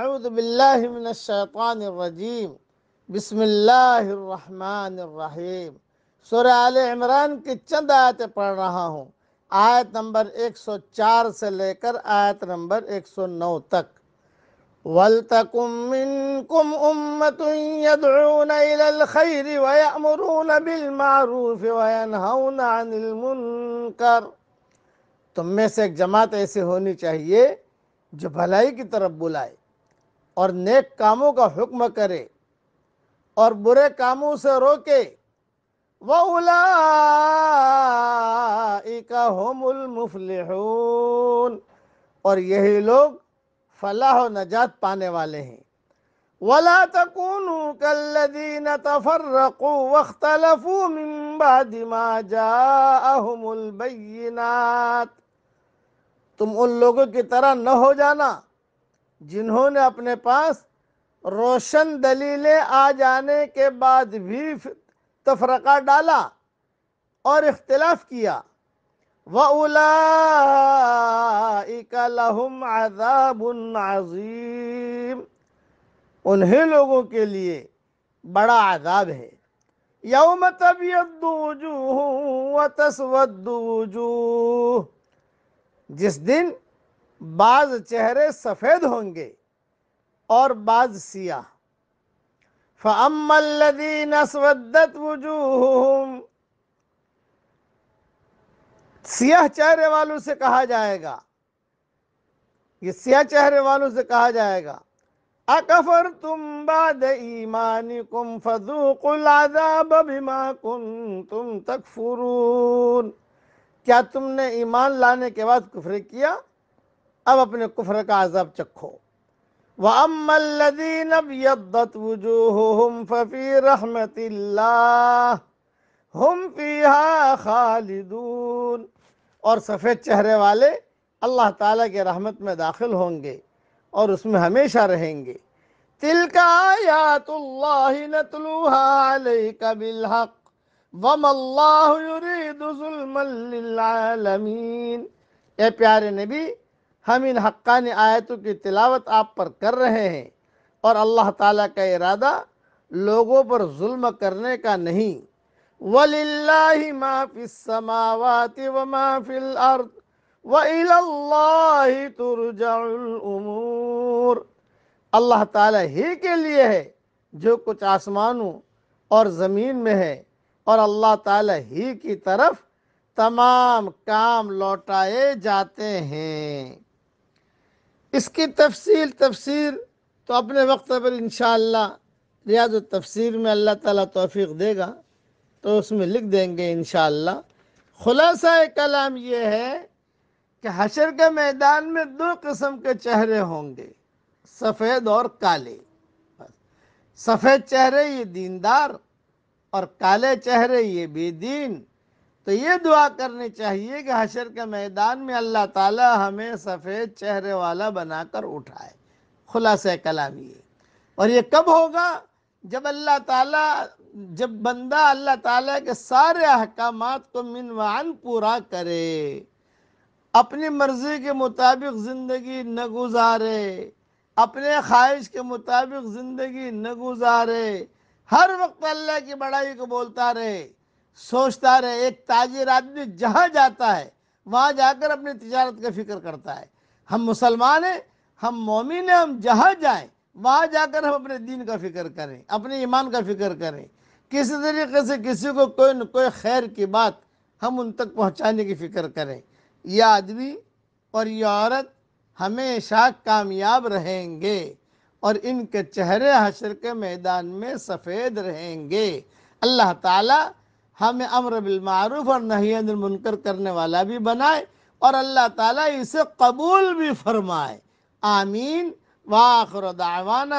अरुदबिल्लाशैतानरजीम बिसमीम सुर आल इमरान की चंद आयतें पढ़ रहा हूँ आयत नंबर 104 से लेकर आयत नंबर 109 तक वलतकुम उम्मतुनखैर वमरून बिलमारूफ वनकर तुम में से एक जमात ऐसी होनी चाहिए जो भलाई की तरफ बुलाए और नेक कामों का हुक्म करे और बुरे कामों से रोके वमुलमुफलिहून और यही लोग फलाह नजात पाने वाले हैं वला तकून कल्लदीन तफर्रकू वख्तलफू मिन बाद मा जाअहुमुल तुम उन लोगों की तरह न हो जाना जिन्होंने अपने पास रोशन दलीलें आ जाने के बाद भी तफरका डाला और इख्तलाफ किया वहम आज़ाबीम उन्हीं लोगों के लिए बड़ा आज़ाब है यौम हूँ व तस्वदूजू जिस दिन बाज चेहरे सफ़ेद होंगे और बाज सियाह फ़मल्लिन असवदत वजूह सियाह चेहरे वालों से कहा जाएगा ये सियाह चेहरे वालों से कहा जाएगा अकफर तुम बाद ईमानी कुम फजूकुलाजाब बिमा कुम तुम तक क्या तुमने ईमान लाने के बाद कुफर किया अब अपने कुफर का अजब चखो वमल्लिन अबयदत खालिदून और सफ़ेद चेहरे वाले अल्लाह ताला के रहमत में दाखिल होंगे और उसमें हमेशा रहेंगे तिलका बिलहक ए प्यारे नबी हम इन हक्कानी आयतों की तिलावत आप पर कर रहे हैं और अल्लाह ताला का इरादा लोगों पर जुल्म करने का नहीं वलिल्लाहि माफी समावाति व माफिल अर्द व इलाल्लाहि तुरजाउल उमूर अल्लाह ताला ही के लिए है जो कुछ आसमानों और ज़मीन में है और अल्लाह ताला ही की तरफ तमाम काम लौटाए जाते हैं इसकी तफसील तफसीर तो अपने वक्त पर इन रियाज तफसीर में अल्लाह ताला तौफीक देगा तो उसमें लिख देंगे इन खुलासा कलाम ये है कि हशर के मैदान में दो किस्म के चेहरे होंगे सफ़ेद और काले सफ़ेद चेहरे ये दीनदार और काले चेहरे ये बेदीन तो ये दुआ करनी चाहिए कि हशर के मैदान में अल्लाह ताला हमें सफ़ेद चेहरे वाला बनाकर उठाए खुलास कलाम ये और ये कब होगा जब अल्लाह ताला जब बंदा अल्लाह ताला के सारे अहकाम को मिनवान पूरा करे अपनी मर्ज़ी के मुताबिक ज़िंदगी न गुजारे अपने ख्वाहिश के मुताबिक ज़िंदगी न गुजारे हर वक्त अल्लाह की बड़ाई को बोलता रहे सोचता रहे एक ताजिर आदमी जहाँ जाता है वहाँ जाकर अपनी तजारत का फिक्र करता है हम मुसलमान हैं हम मोमिन हैं हम जहाँ जाएँ वहाँ जाकर हम अपने दीन का फिक्र करें अपने ईमान का फिक्र करें किसी तरीके से किसी को कोई न कोई खैर की बात हम उन तक पहुँचाने की फ़िक्र करें यह आदमी और यह औरत हमेशा कामयाब रहेंगे और इनके चेहरे हशर के मैदान में सफ़ेद रहेंगे अल्लाह ताला हमें अमर बिलमूफ और नहीं मुनकर करने वाला भी बनाए और अल्लाह ताला इसे कबूल भी फरमाए आमीन वाखर दावाना